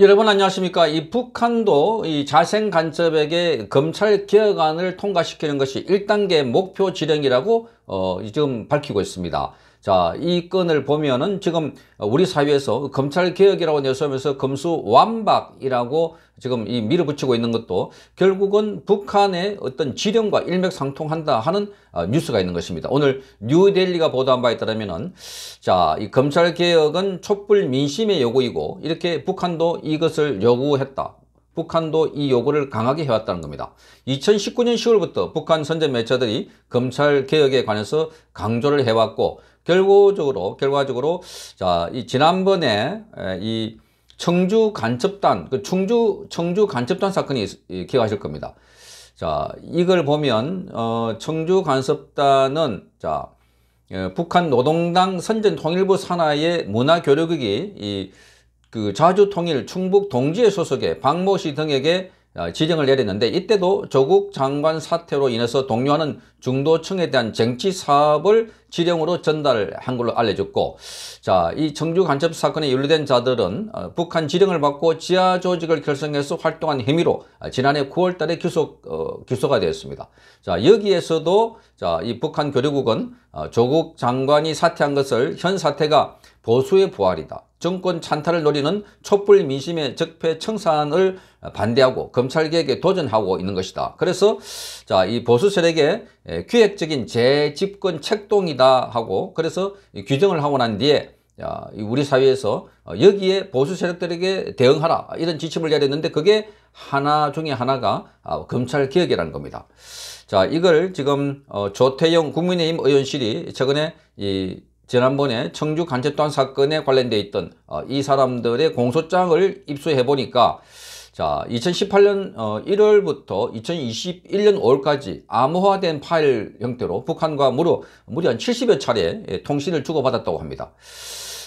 여러분 안녕하십니까 이 북한도 이 자생간첩에게 검찰 개혁안을 통과시키는 것이 1단계 목표 지령이라고 어, 지금 밝히고 있습니다 자, 이 건을 보면은 지금 우리 사회에서 검찰 개혁이라고 내세우면서 검수 완박이라고 지금 이 밀어붙이고 있는 것도 결국은 북한의 어떤 지령과 일맥상통한다 하는 어, 뉴스가 있는 것입니다. 오늘 뉴델리가 보도한 바에 따르면은 자, 이 검찰 개혁은 촛불 민심의 요구이고 이렇게 북한도 이것을 요구했다. 북한도 이 요구를 강하게 해왔다는 겁니다. 2019년 10월부터 북한 선제 매체들이 검찰 개혁에 관해서 강조를 해왔고 결과적으로 결과적으로 자 이 지난번에 이 청주 간첩단 그 충주 청주 간첩단 사건이 기억하실 겁니다. 자 이걸 보면 어, 청주 간첩단은 자 예, 북한 노동당 선전통일부 산하의 문화교류극이이 그 자주통일 충북 동지회 소속의 박모씨 등에게 어, 지정을 내렸는데 이때도 조국 장관 사태로 인해서 동료하는 중도층에 대한 쟁취 사업을 지령으로 전달한 걸로 알려졌고 자이 청주 간첩 사건에 연루된 자들은 어, 북한 지령을 받고 지하 조직을 결성해서 활동한 혐의로 아, 지난해 9월 달에 기소, 어, 기소가 되었습니다. 자 여기에서도 자이 북한 교류국은 어, 조국 장관이 사퇴한 것을 현 사태가 보수의 부활이다. 정권 찬탈을 노리는 촛불 민심의 적폐 청산을 반대하고 검찰개혁에 도전하고 있는 것이다. 그래서 자 이 보수 세력의 기획적인 재집권 책동이다 하고 그래서 규정을 하고 난 뒤에 우리 사회에서 어, 여기에 보수 세력들에게 대응하라 이런 지침을 내렸는데 그게 하나 중에 하나가 아, 검찰개혁이라는 겁니다. 자 이걸 지금 어, 조태영 국민의힘 의원실이 최근에 이 지난번에 청주 간첩단 사건에 관련돼 있던 어, 이 사람들의 공소장을 입수해 보니까 자 2018년 어, 1월부터 2021년 5월까지 암호화된 파일 형태로 북한과 무려 무려 한 70여 차례 예, 통신을 주고받았다고 합니다.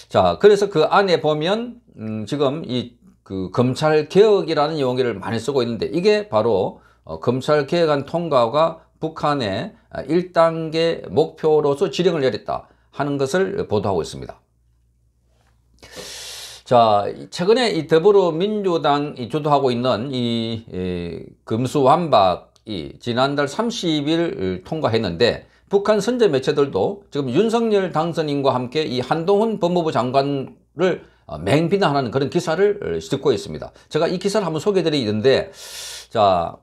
자 그래서 그 안에 보면 음, 지금 이 그 검찰 개혁이라는 용어를 많이 쓰고 있는데 이게 바로 어, 검찰 개혁안 통과가 북한의 1단계 아, 목표로서 지령을 내렸다. 하는 것을 보도하고 있습니다. 자, 최근에 이 더불어민주당이 주도하고 있는 이, 이 금수완박이 지난달 30일 통과했는데 북한 선제 매체들도 지금 윤석열 당선인과 함께 이 한동훈 법무부 장관을 어, 맹비난하는 그런 기사를 싣고 어, 있습니다. 제가 이 기사를 한번 소개해 드리는데 자,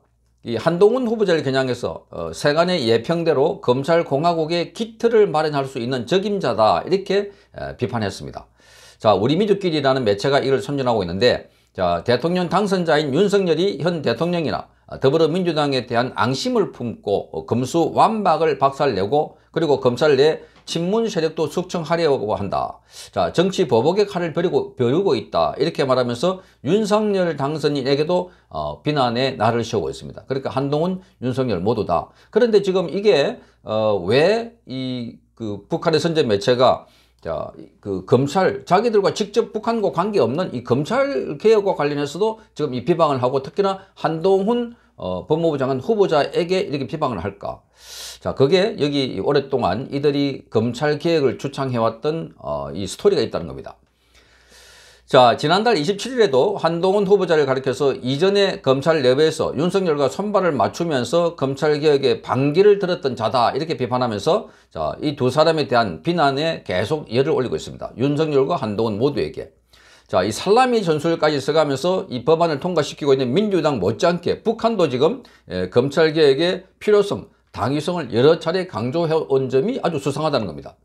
이 한동훈 후보자를 겨냥해서 어, 세간의 예평대로 검찰공화국의 기틀을 마련할 수 있는 적임자다 이렇게 에, 비판했습니다. 자 우리민족끼리라는 매체가 이걸 선전하고 있는데 자 대통령 당선자인 윤석열이 현 대통령이나 어, 더불어민주당에 대한 앙심을 품고 어, 검수 완박을 박살내고 그리고 검찰 내 신문 세력도 숙청하려고 한다. 자, 정치 보복의 칼을 벼리고, 벼르고 있다. 이렇게 말하면서 윤석열 당선인에게도 어, 비난의 날을 씌우고 있습니다. 그러니까 한동훈, 윤석열 모두다. 그런데 지금 이게 어, 왜이 그 북한의 선제 매체가 자, 그 검찰 자기들과 직접 북한과 관계없는 이 검찰 개혁과 관련해서도 지금 이 비방을 하고 특히나 한동훈 어, 법무부 장관 후보자에게 이렇게 비방을 할까? 자, 그게 여기 오랫동안 이들이 검찰 개혁을 주창해왔던 어, 이 스토리가 있다는 겁니다. 자, 지난달 27일에도 한동훈 후보자를 가리켜서 이전에 검찰 내부에서 윤석열과 손발을 맞추면서 검찰 개혁에 반기를 들었던 자다 이렇게 비판하면서 자, 이 두 사람에 대한 비난에 계속 열을 올리고 있습니다. 윤석열과 한동훈 모두에게. 자, 이 살라미 전술까지 써가면서 이 법안을 통과시키고 있는 민주당 못지않게 북한도 지금 예, 검찰개혁의 필요성, 당위성을 여러 차례 강조해온 점이 아주 수상하다는 겁니다.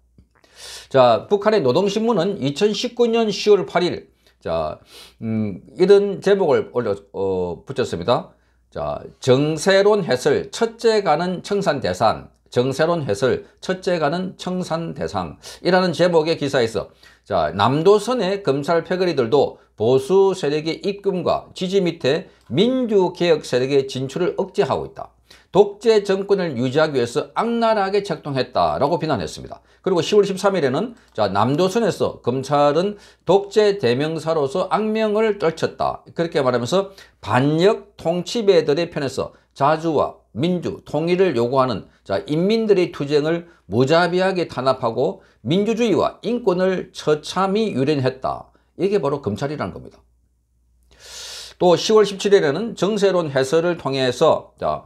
자, 북한의 노동신문은 2019년 10월 8일, 자, 음, 이런 제목을 올려, 어, 붙였습니다. 자, 정세론 해설, 첫째 가는 청산 대상 정세론 해설 첫째 가는 청산 대상이라는 제목의 기사에서 자 남도선의 검찰 패거리들도 보수 세력의 입금과 지지 밑에 민주개혁 세력의 진출을 억제하고 있다. 독재 정권을 유지하기 위해서 악랄하게 작동했다라고 비난했습니다. 그리고 10월 13일에는 자 남도선에서 검찰은 독재 대명사로서 악명을 떨쳤다. 그렇게 말하면서 반역 통치배들의 편에서 자주와 민주, 통일을 요구하는 자 인민들의 투쟁을 무자비하게 탄압하고 민주주의와 인권을 처참히 유린했다. 이게 바로 검찰이라는 겁니다. 또 10월 17일에는 정세론 해설을 통해서 자,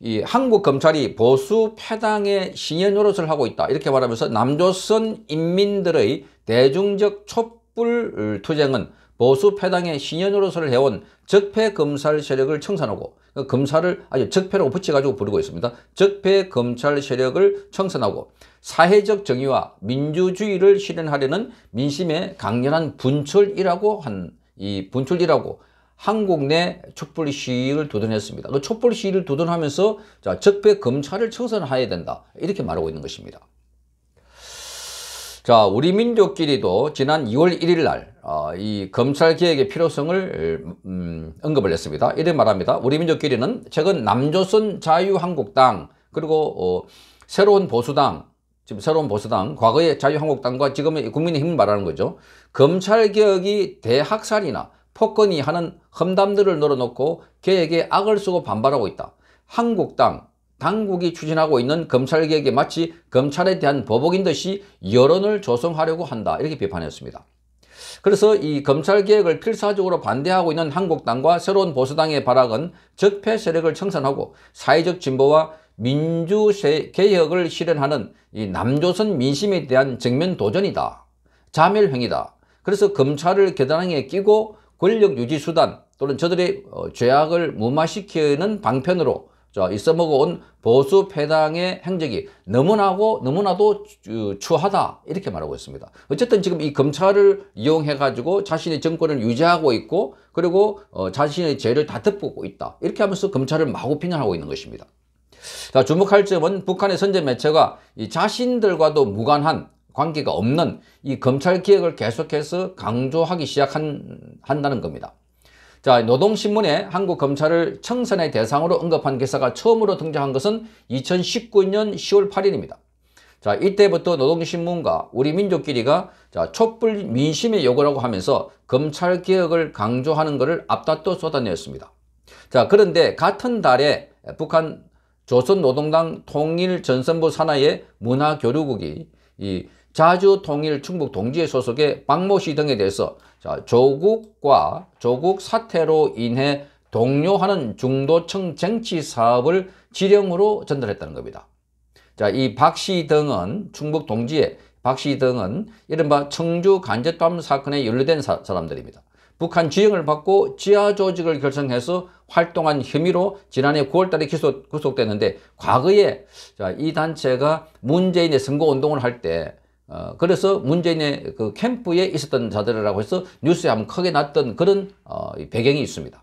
이 한국 검찰이 보수 패당의 신현 노릇을 하고 있다 이렇게 말하면서 남조선 인민들의 대중적 촛불 투쟁은 보수 패당의 신현 노릇을 해온 적폐 검찰 세력을 청산하고 그 검사를 아주 적폐라고 붙여가지고 부르고 있습니다. 적폐 검찰 세력을 청산하고 사회적 정의와 민주주의를 실현하려는 민심의 강렬한 분출이라고 한 이 분출이라고 한국 내 촛불 시위를 도전했습니다그 촛불 시위를 도전하면서 자, 적폐 검찰을 청산해야 된다 이렇게 말하고 있는 것입니다. 자, 우리 민족끼리도 지난 2월 1일 날, 어, 이 검찰 개혁의 필요성을, 음, 언급을 했습니다. 이래 말합니다. 우리 민족끼리는 최근 남조선 자유한국당, 그리고, 어, 새로운 보수당, 지금 새로운 보수당, 과거의 자유한국당과 지금의 국민의힘을 말하는 거죠. 검찰개혁이 대학살이나 폭건이 하는 험담들을 늘어놓고 개혁에 악을 쓰고 반발하고 있다. 한국당, 당국이 추진하고 있는 검찰개혁에 마치 검찰에 대한 보복인 듯이 여론을 조성하려고 한다 이렇게 비판했습니다. 그래서 이 검찰개혁을 필사적으로 반대하고 있는 한국당과 새로운 보수당의 발악은 적폐 세력을 청산하고 사회적 진보와 민주개혁을 실현하는 이 남조선 민심에 대한 정면 도전이다. 자멸행위다. 그래서 검찰을 계단에 끼고 권력 유지 수단 또는 저들의 어, 죄악을 무마시키는 방편으로 자, 이 써먹어온 보수 패당의 행적이 너무나고 너무나도 추하다 이렇게 말하고 있습니다. 어쨌든 지금 이 검찰을 이용해 가지고 자신의 정권을 유지하고 있고 그리고 어, 자신의 죄를 다 덮고 있다 이렇게 하면서 검찰을 마구 비난하고 있는 것입니다. 자, 주목할 점은 북한의 선제 매체가 이 자신들과도 무관한 관계가 없는 이 검찰 개혁을 계속해서 강조하기 시작한다는 겁니다. 자, 노동신문에 한국 검찰을 청산의 대상으로 언급한 기사가 처음으로 등장한 것은 2019년 10월 8일입니다. 자, 이때부터 노동신문과 우리 민족끼리가 자, 촛불 민심의 요구라고 하면서 검찰 개혁을 강조하는 것을 앞다퉈 쏟아내었습니다. 자, 그런데 같은 달에 북한 조선노동당 통일전선부 산하의 문화교류국이 이 자주 통일 충북 동지의 소속의 박모 씨 등에 대해서 자, 조국과 조국 사태로 인해 동료하는 중도층 정치 사업을 지령으로 전달했다는 겁니다. 자, 이 박씨 등은 충북 동지회 박씨 등은 이른바 청주 간제땀 사건에 연루된 사, 사람들입니다. 북한 지형을 받고 지하 조직을 결성해서 활동한 혐의로 지난해 9월달에 기소, 구속됐는데 과거에 자, 이 단체가 문재인의 선거운동을 할때 어, 그래서 문재인의 그 캠프에 있었던 자들이라고 해서 뉴스에 한번 크게 났던 그런 어, 배경이 있습니다.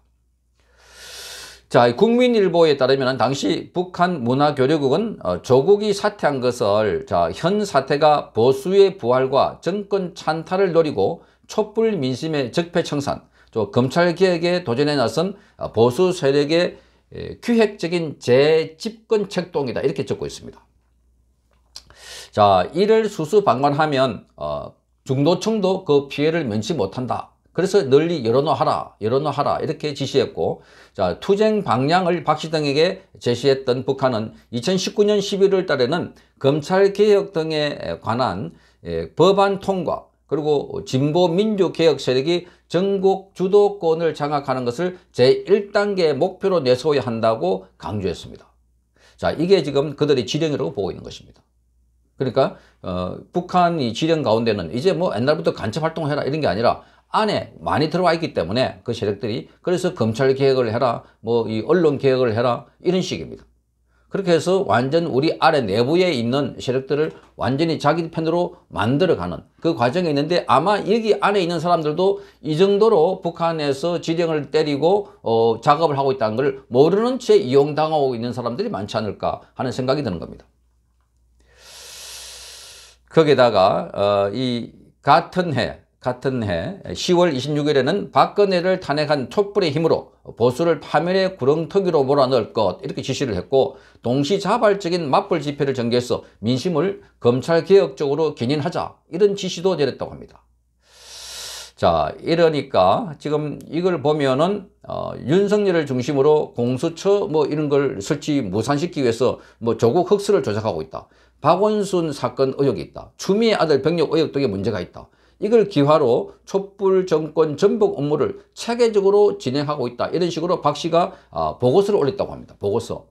자, 국민일보에 따르면 당시 북한 문화교류국은 어, 조국이 사퇴한 것을 자, 현 사태가 보수의 부활과 정권 찬탈을 노리고 촛불 민심의 적폐청산, 검찰개혁에 도전해 나선 어, 보수 세력의 에, 규획적인 재집권 책동이다 이렇게 적고 있습니다. 자, 이를 수수방관하면 어, 중도층도 그 피해를 면치 못한다. 그래서 널리 열어놓하라, 열어놓하라 이렇게 지시했고 자 투쟁 방향을 박 씨 등에게 제시했던 북한은 2019년 11월 달에는 검찰개혁 등에 관한 예, 법안 통과 그리고 진보 민주개혁 세력이 전국 주도권을 장악하는 것을 제1단계 목표로 내세워야 한다고 강조했습니다. 자 이게 지금 그들의 지령이라고 보고 있는 것입니다. 그러니까 어, 북한이 지령 가운데는 이제 뭐 옛날부터 간첩 활동해라 을 이런 게 아니라 안에 많이 들어와 있기 때문에 그 세력들이 그래서 검찰 개혁을 해라 뭐 이 언론 개혁을 해라 이런 식입니다. 그렇게 해서 완전 우리 아래 내부에 있는 세력들을 완전히 자기 편으로 만들어가는 그 과정이 있는데 아마 여기 안에 있는 사람들도 이 정도로 북한에서 지령을 때리고 어, 작업을 하고 있다는 걸 모르는 채 이용당하고 있는 사람들이 많지 않을까 하는 생각이 드는 겁니다. 거기다가 어, 이 같은 해 같은 해 10월 26일에는 박근혜를 탄핵한 촛불의 힘으로 보수를 파멸의 구렁텅이로 몰아넣을 것 이렇게 지시를 했고 동시자발적인 맞불 집회를 전개해서 민심을 검찰개혁 적으로 견인하자 이런 지시도 내렸다고 합니다. 자 이러니까 지금 이걸 보면은 어, 윤석열을 중심으로 공수처 뭐 이런 걸 설치 무산시키기 위해서 뭐 조국 흑수를 조작하고 있다. 박원순 사건 의혹이 있다. 추미애 아들 병력 의혹 등에 문제가 있다. 이걸 기화로 촛불 정권 전복 업무를 체계적으로 진행하고 있다. 이런 식으로 박 씨가 아, 보고서를 올렸다고 합니다. 보고서.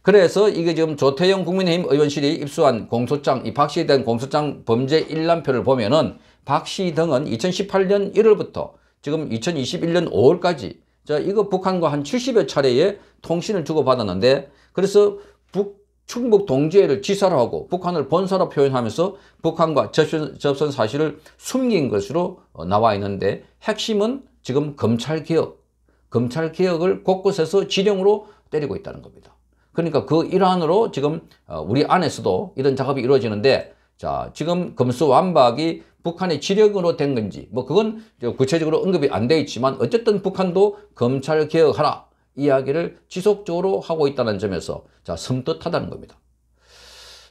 그래서 이게 지금 조태영 국민의힘 의원실이 입수한 공소장, 이 박 씨에 대한 공소장 범죄 일람표를 보면은 박 씨 등은 2018년 1월부터 지금 2021년 5월까지 자, 이거 북한과 한 70여 차례의 통신을 주고받았는데 그래서 북 충북 동지회를 지사로 하고 북한을 본사로 표현하면서 북한과 접선, 접선 사실을 숨긴 것으로 어, 나와 있는데 핵심은 지금 검찰개혁, 검찰개혁을 곳곳에서 지령으로 때리고 있다는 겁니다. 그러니까 그 일환으로 지금 어, 우리 안에서도 이런 작업이 이루어지는데 자 지금 검수완박이 북한의 지력으로 된 건지 뭐 그건 구체적으로 언급이 안 돼 있지만 어쨌든 북한도 검찰개혁하라 이야기를 지속적으로 하고 있다는 점에서 자 섬뜩하다는 겁니다.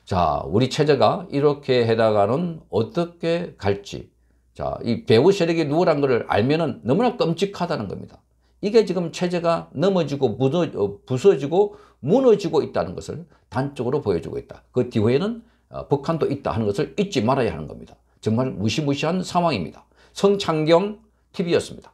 자 우리 체제가 이렇게 해다가는 어떻게 갈지 자 이 배우 세력이 누구란 것을 알면은 너무나 끔찍하다는 겁니다. 이게 지금 체제가 넘어지고 어, 부서지고 무너지고 있다는 것을 단적으로 보여주고 있다. 그 뒤에는 어, 북한도 있다 하는 것을 잊지 말아야 하는 겁니다. 정말 무시무시한 상황입니다. 성창경 TV였습니다.